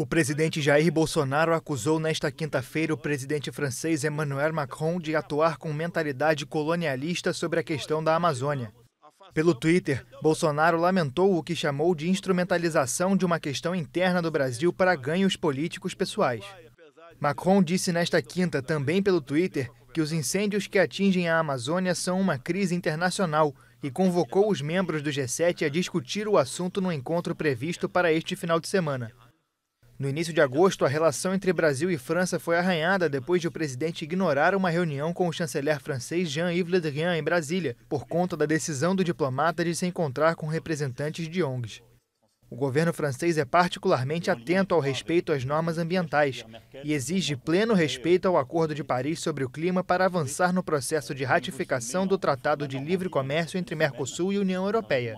O presidente Jair Bolsonaro acusou nesta quinta-feira o presidente francês Emmanuel Macron de atuar com mentalidade colonialista sobre a questão da Amazônia. Pelo Twitter, Bolsonaro lamentou o que chamou de instrumentalização de uma questão interna do Brasil para ganhos políticos pessoais. Macron disse nesta quinta, também pelo Twitter, que os incêndios que atingem a Amazônia são uma crise internacional e convocou os membros do G7 a discutir o assunto no encontro previsto para este final de semana. No início de agosto, a relação entre Brasil e França foi arranhada depois de o presidente ignorar uma reunião com o chanceler francês Jean-Yves Le Drian em Brasília, por conta da decisão do diplomata de se encontrar com representantes de ONGs. O governo francês é particularmente atento ao respeito às normas ambientais e exige pleno respeito ao Acordo de Paris sobre o Clima para avançar no processo de ratificação do Tratado de Livre Comércio entre Mercosul e União Europeia.